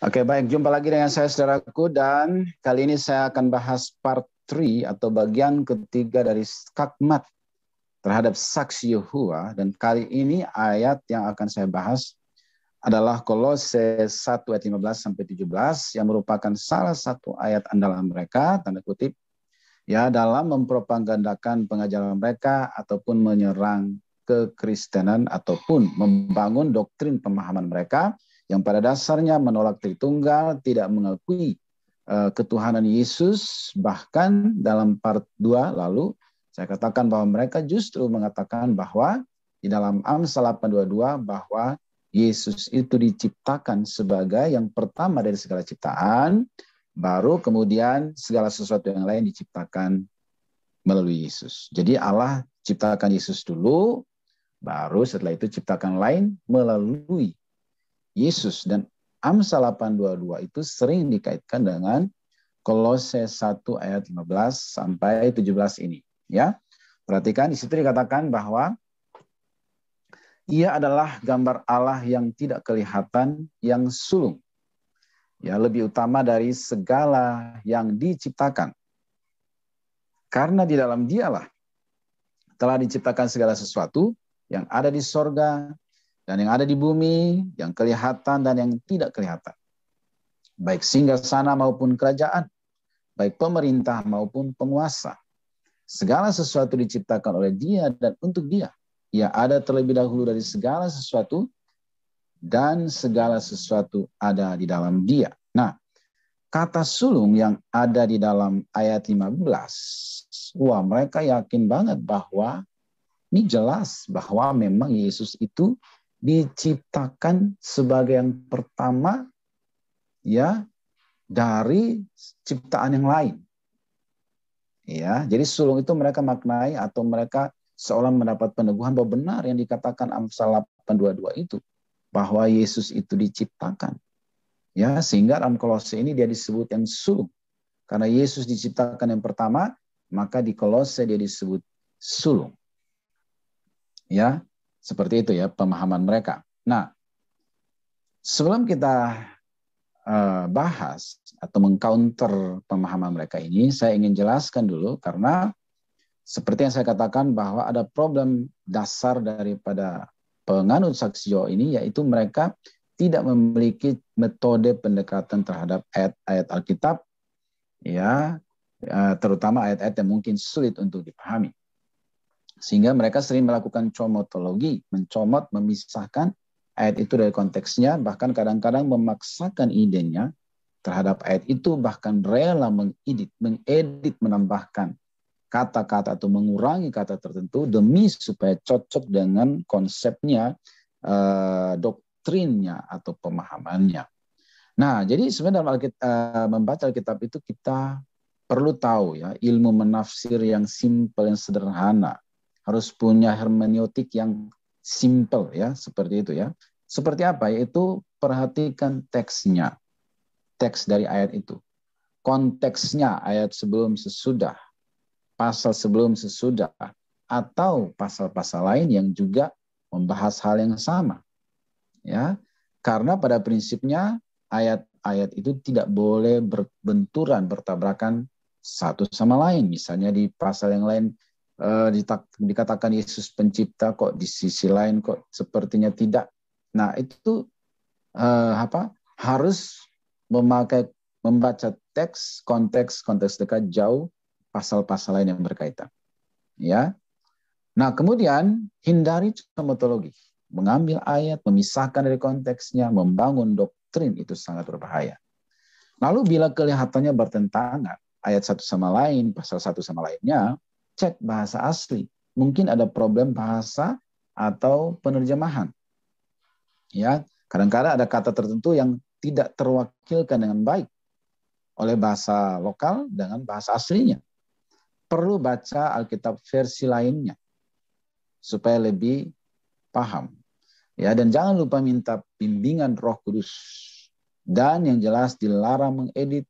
Oke, baik. Jumpa lagi dengan saya, saudaraku. Dan kali ini saya akan bahas part 3 atau bagian ketiga dari skakmat terhadap saksi Yehua. Dan kali ini ayat yang akan saya bahas adalah Kolose 1 ayat 15 sampai 17 yang merupakan salah satu ayat andalan mereka, tanda kutip, ya dalam mempropagandakan pengajaran mereka ataupun menyerang kekristenan ataupun membangun doktrin pemahaman mereka yang pada dasarnya menolak Tritunggal, tidak mengakui eh, ketuhanan Yesus, bahkan dalam part 2 lalu saya katakan bahwa mereka justru mengatakan bahwa di dalam Amsal 822 bahwa Yesus itu diciptakan sebagai yang pertama dari segala ciptaan, baru kemudian segala sesuatu yang lain diciptakan melalui Yesus. Jadi Allah ciptakan Yesus dulu, baru setelah itu ciptakan lain melalui Yesus dan Amsal 822 itu sering dikaitkan dengan Kolose 1 ayat 15 sampai 17 ini, ya. Perhatikan di situ dikatakan bahwa ia adalah gambar Allah yang tidak kelihatan, yang sulung. Ya, lebih utama dari segala yang diciptakan. Karena di dalam dialah telah diciptakan segala sesuatu yang ada di sorga dan yang ada di bumi, yang kelihatan dan yang tidak kelihatan. Baik sana maupun kerajaan, baik pemerintah maupun penguasa. Segala sesuatu diciptakan oleh Dia dan untuk Dia. Ia ada terlebih dahulu dari segala sesuatu dan segala sesuatu ada di dalam Dia. Nah, kata sulung yang ada di dalam ayat 15, wah mereka yakin banget bahwa ini jelas bahwa memang Yesus itu diciptakan sebagai yang pertama ya dari ciptaan yang lain. Ya, jadi sulung itu mereka maknai atau mereka seolah mendapat peneguhan bahwa benar yang dikatakan Amsal 822 itu bahwa Yesus itu diciptakan. Ya, sehingga dalam Kolose ini dia disebut yang sulung. Karena Yesus diciptakan yang pertama, maka di Kolose dia disebut sulung. Ya, seperti itu ya pemahaman mereka. Nah, sebelum kita eh, bahas atau mengcounter pemahaman mereka ini, saya ingin jelaskan dulu karena seperti yang saya katakan bahwa ada problem dasar daripada penganut saksiyo ini yaitu mereka tidak memiliki metode pendekatan terhadap ayat-ayat Alkitab ya eh, terutama ayat-ayat yang mungkin sulit untuk dipahami. Sehingga mereka sering melakukan comotologi, mencomot, memisahkan ayat itu dari konteksnya, bahkan kadang-kadang memaksakan idenya terhadap ayat itu, bahkan rela mengedit, mengedit, menambahkan kata-kata atau mengurangi kata tertentu demi supaya cocok dengan konsepnya, eh, doktrinnya atau pemahamannya. Nah, jadi sebenarnya dalam Alkit eh, membaca Alkitab itu kita perlu tahu ya ilmu menafsir yang simpel yang sederhana harus punya hermeneutik yang simple ya, seperti itu ya. Seperti apa? Yaitu perhatikan teksnya. Teks dari ayat itu. Konteksnya ayat sebelum sesudah, pasal sebelum sesudah, atau pasal-pasal lain yang juga membahas hal yang sama. Ya, karena pada prinsipnya ayat-ayat itu tidak boleh berbenturan, bertabrakan satu sama lain. Misalnya di pasal yang lain Eh, dikatakan Yesus pencipta kok di sisi lain kok sepertinya tidak. Nah, itu uh, apa? harus memakai membaca teks konteks konteks dekat jauh pasal-pasal lain yang berkaitan. Ya. Nah, kemudian hindari metodologi. Mengambil ayat, memisahkan dari konteksnya, membangun doktrin itu sangat berbahaya. Lalu bila kelihatannya bertentangan ayat satu sama lain, pasal satu sama lainnya, cek bahasa asli. Mungkin ada problem bahasa atau penerjemahan. Ya, kadang-kadang ada kata tertentu yang tidak terwakilkan dengan baik oleh bahasa lokal dengan bahasa aslinya. Perlu baca Alkitab versi lainnya supaya lebih paham. Ya, dan jangan lupa minta bimbingan Roh Kudus. Dan yang jelas dilarang mengedit,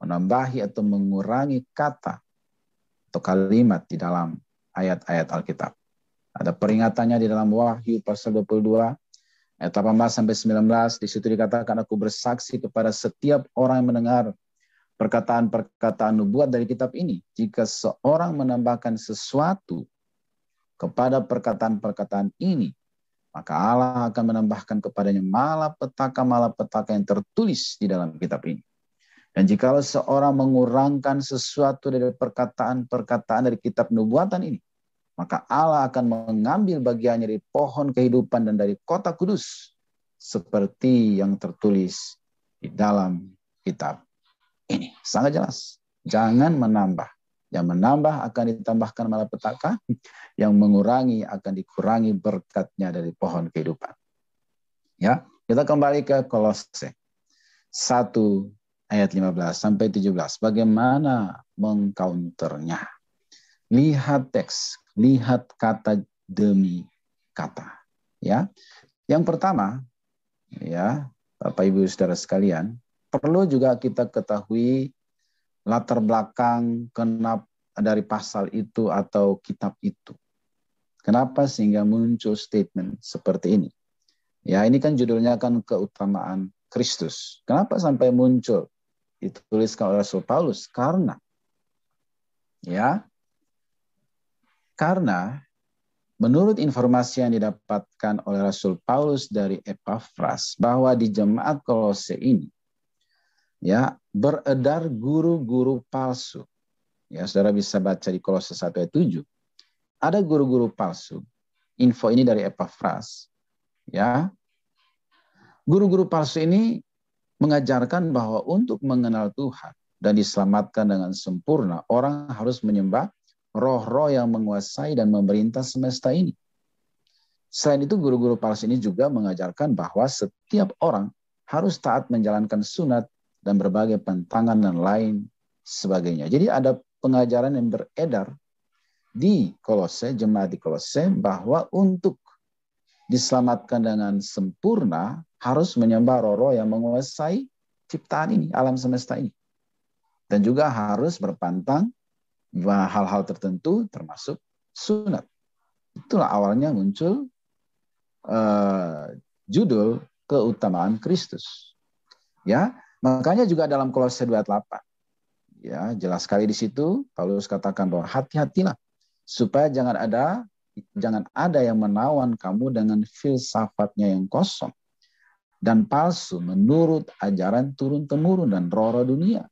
menambahi atau mengurangi kata atau kalimat di dalam ayat-ayat Alkitab. Ada peringatannya di dalam Wahyu pasal 22 ayat 18 sampai 19 di situ dikatakan aku bersaksi kepada setiap orang yang mendengar perkataan-perkataan nubuat dari kitab ini. Jika seorang menambahkan sesuatu kepada perkataan-perkataan ini, maka Allah akan menambahkan kepadanya malapetaka-malapetaka yang tertulis di dalam kitab ini. Dan jikalau seorang mengurangkan sesuatu dari perkataan-perkataan dari kitab nubuatan ini, maka Allah akan mengambil bagiannya dari pohon kehidupan dan dari kota kudus seperti yang tertulis di dalam kitab ini. Sangat jelas. Jangan menambah. Yang menambah akan ditambahkan malapetaka, yang mengurangi akan dikurangi berkatnya dari pohon kehidupan. Ya, kita kembali ke Kolose. Satu ayat 15 sampai 17. Bagaimana mengcounternya? Lihat teks, lihat kata demi kata, ya. Yang pertama, ya, Bapak Ibu Saudara sekalian, perlu juga kita ketahui latar belakang kenapa dari pasal itu atau kitab itu. Kenapa sehingga muncul statement seperti ini? Ya, ini kan judulnya kan keutamaan Kristus. Kenapa sampai muncul dituliskan oleh Rasul Paulus karena ya karena menurut informasi yang didapatkan oleh Rasul Paulus dari Epafras bahwa di jemaat Kolose ini ya beredar guru-guru palsu. Ya, Saudara bisa baca di Kolose 1 ayat 7. Ada guru-guru palsu. Info ini dari Epafras. Ya. Guru-guru palsu ini mengajarkan bahwa untuk mengenal Tuhan dan diselamatkan dengan sempurna, orang harus menyembah roh-roh yang menguasai dan memerintah semesta ini. Selain itu, guru-guru palsu ini juga mengajarkan bahwa setiap orang harus taat menjalankan sunat dan berbagai pantangan dan lain sebagainya. Jadi ada pengajaran yang beredar di Kolose, jemaat di Kolose, bahwa untuk diselamatkan dengan sempurna, harus menyembah Roro yang menguasai ciptaan ini, alam semesta ini. Dan juga harus berpantang hal-hal tertentu termasuk sunat. Itulah awalnya muncul uh, judul keutamaan Kristus. Ya, makanya juga dalam Kolose 28 ya jelas sekali di situ Paulus katakan bahwa hati-hatilah supaya jangan ada jangan ada yang menawan kamu dengan filsafatnya yang kosong dan palsu menurut ajaran turun-temurun dan roh-roh dunia,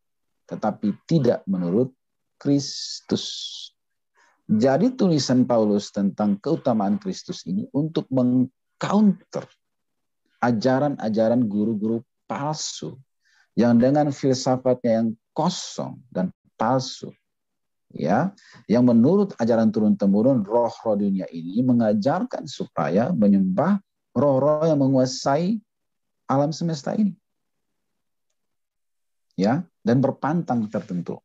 tetapi tidak menurut Kristus. Jadi tulisan Paulus tentang keutamaan Kristus ini untuk mengcounter ajaran-ajaran guru-guru palsu yang dengan filsafatnya yang kosong dan palsu ya yang menurut ajaran turun temurun roh-roh dunia ini mengajarkan supaya menyembah roh-roh yang menguasai alam semesta ini. Ya, dan berpantang tertentu.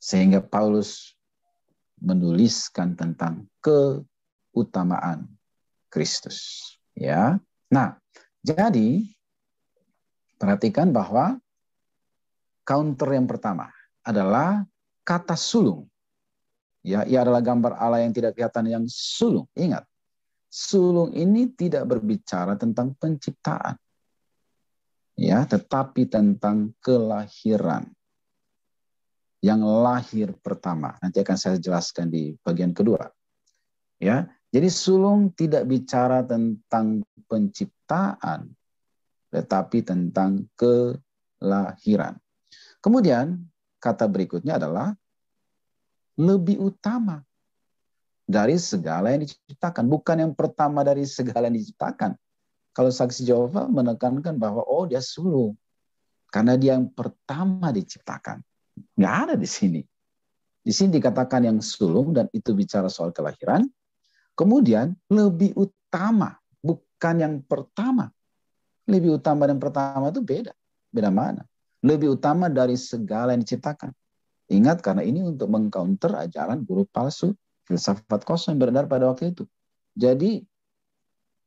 Sehingga Paulus menuliskan tentang keutamaan Kristus, ya. Nah, jadi perhatikan bahwa counter yang pertama adalah kata sulung. Ya, ia adalah gambar Allah yang tidak kelihatan yang sulung. Ingat, sulung ini tidak berbicara tentang penciptaan. Ya, tetapi tentang kelahiran. Yang lahir pertama. Nanti akan saya jelaskan di bagian kedua. Ya, jadi sulung tidak bicara tentang penciptaan, tetapi tentang kelahiran. Kemudian kata berikutnya adalah lebih utama dari segala yang diciptakan, bukan yang pertama dari segala yang diciptakan. Kalau saksi Jehovah menekankan bahwa oh dia sulung karena dia yang pertama diciptakan. Nggak ada di sini. Di sini dikatakan yang sulung dan itu bicara soal kelahiran. Kemudian lebih utama, bukan yang pertama. Lebih utama dan pertama itu beda. Beda mana? Lebih utama dari segala yang diciptakan. Ingat karena ini untuk mengcounter ajaran guru palsu filsafat kosong yang beredar pada waktu itu. Jadi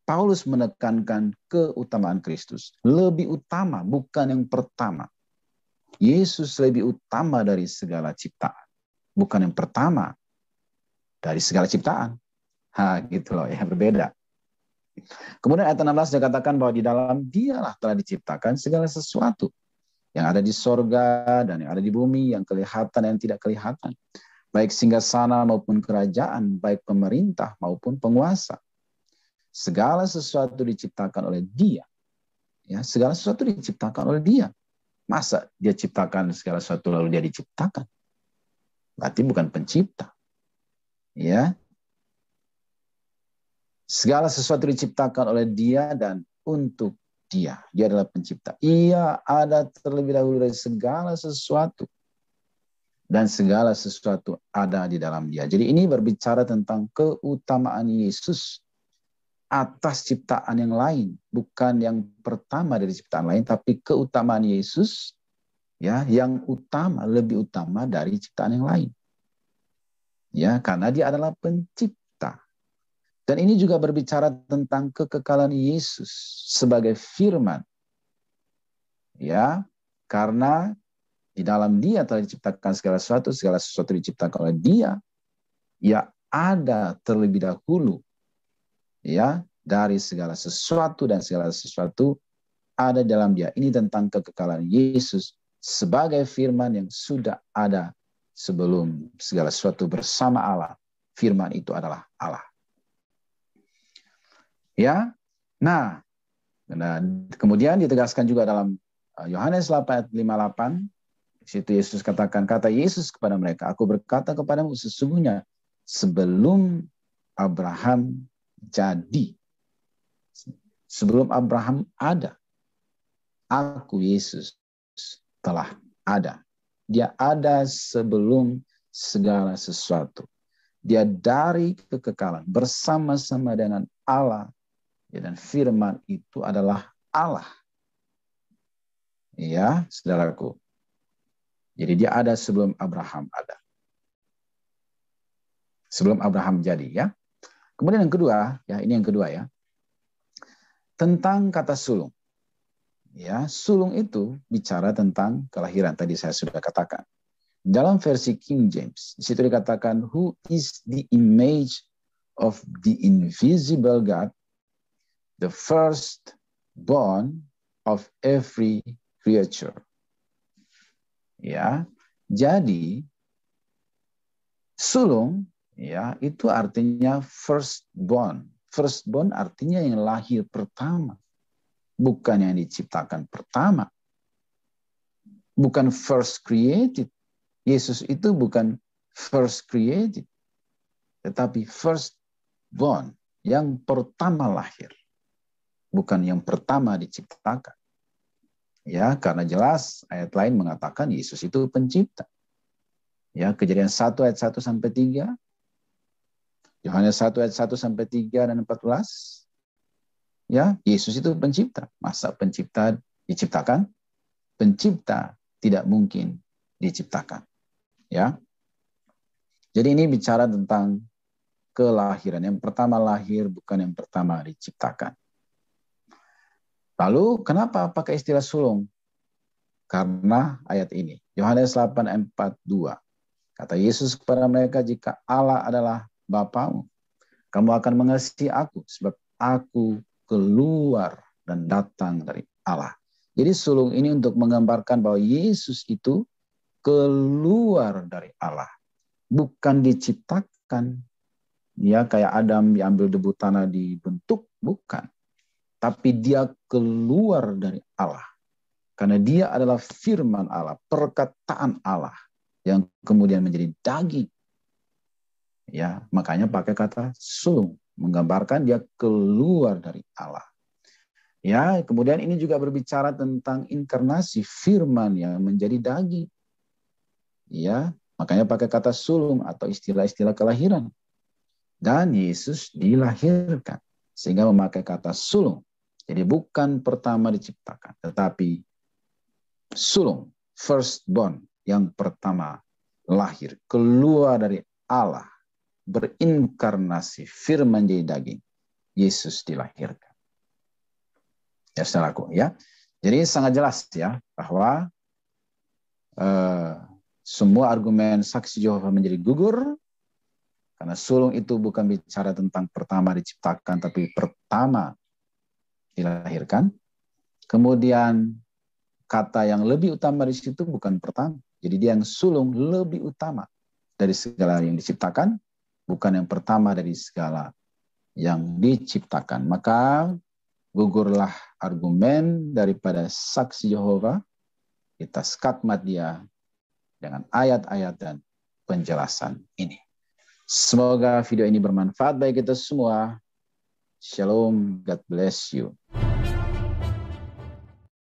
Paulus menekankan keutamaan Kristus. Lebih utama, bukan yang pertama. Yesus lebih utama dari segala ciptaan. Bukan yang pertama dari segala ciptaan. Ha, gitu loh ya, berbeda. Kemudian ayat 16 dia katakan bahwa di dalam dialah telah diciptakan segala sesuatu yang ada di sorga dan yang ada di bumi, yang kelihatan dan yang tidak kelihatan baik singgah sana maupun kerajaan, baik pemerintah maupun penguasa. Segala sesuatu diciptakan oleh Dia. Ya, segala sesuatu diciptakan oleh Dia. Masa dia ciptakan segala sesuatu lalu dia diciptakan? Berarti bukan pencipta. Ya. Segala sesuatu diciptakan oleh Dia dan untuk Dia. Dia adalah pencipta. Ia ada terlebih dahulu dari segala sesuatu dan segala sesuatu ada di dalam dia. Jadi ini berbicara tentang keutamaan Yesus atas ciptaan yang lain, bukan yang pertama dari ciptaan lain, tapi keutamaan Yesus ya yang utama lebih utama dari ciptaan yang lain. Ya, karena dia adalah pencipta. Dan ini juga berbicara tentang kekekalan Yesus sebagai firman. Ya, karena di dalam dia telah diciptakan segala sesuatu, segala sesuatu diciptakan oleh dia. Ya ada terlebih dahulu ya dari segala sesuatu dan segala sesuatu ada dalam dia. Ini tentang kekekalan Yesus sebagai firman yang sudah ada sebelum segala sesuatu bersama Allah. Firman itu adalah Allah. Ya. Nah, kemudian ditegaskan juga dalam uh, Yohanes 8 ayat 58 situ Yesus katakan, kata Yesus kepada mereka, aku berkata kepadamu sesungguhnya sebelum Abraham jadi, sebelum Abraham ada, aku Yesus telah ada. Dia ada sebelum segala sesuatu. Dia dari kekekalan bersama-sama dengan Allah. Ya, dan firman itu adalah Allah. Ya, saudaraku. Jadi dia ada sebelum Abraham ada. Sebelum Abraham jadi ya. Kemudian yang kedua, ya ini yang kedua ya. Tentang kata sulung. Ya, sulung itu bicara tentang kelahiran tadi saya sudah katakan. Dalam versi King James, di situ dikatakan who is the image of the invisible God, the first born of every creature ya. Jadi sulung ya itu artinya first born. First born artinya yang lahir pertama, bukan yang diciptakan pertama. Bukan first created. Yesus itu bukan first created, tetapi first born yang pertama lahir, bukan yang pertama diciptakan. Ya, karena jelas ayat lain mengatakan Yesus itu pencipta. Ya, kejadian 1 ayat 1 sampai 3. Yohanes 1 ayat 1 sampai 3 dan 14. Ya, Yesus itu pencipta. Masa pencipta diciptakan? Pencipta tidak mungkin diciptakan. Ya. Jadi ini bicara tentang kelahiran. Yang pertama lahir bukan yang pertama diciptakan. Lalu kenapa pakai istilah sulung? Karena ayat ini. Yohanes 8:42 Kata Yesus kepada mereka, jika Allah adalah Bapamu, kamu akan mengasihi aku sebab aku keluar dan datang dari Allah. Jadi sulung ini untuk menggambarkan bahwa Yesus itu keluar dari Allah. Bukan diciptakan. Ya kayak Adam diambil debu tanah dibentuk, bukan tapi dia keluar dari Allah. Karena dia adalah firman Allah, perkataan Allah yang kemudian menjadi daging. Ya, makanya pakai kata sulung menggambarkan dia keluar dari Allah. Ya, kemudian ini juga berbicara tentang inkarnasi firman yang menjadi daging. Ya, makanya pakai kata sulung atau istilah-istilah kelahiran. Dan Yesus dilahirkan sehingga memakai kata sulung jadi bukan pertama diciptakan, tetapi sulung, first born yang pertama lahir, keluar dari Allah, berinkarnasi, firman jadi daging, Yesus dilahirkan. Ya, saudaraku, ya. Jadi sangat jelas ya bahwa uh, semua argumen saksi Yehova menjadi gugur karena sulung itu bukan bicara tentang pertama diciptakan, tapi pertama dilahirkan. Kemudian kata yang lebih utama di situ bukan pertama. Jadi dia yang sulung lebih utama dari segala yang diciptakan, bukan yang pertama dari segala yang diciptakan. Maka gugurlah argumen daripada saksi Yehova, kita skatmat dia dengan ayat-ayat dan penjelasan ini. Semoga video ini bermanfaat bagi kita semua Shalom. God bless you.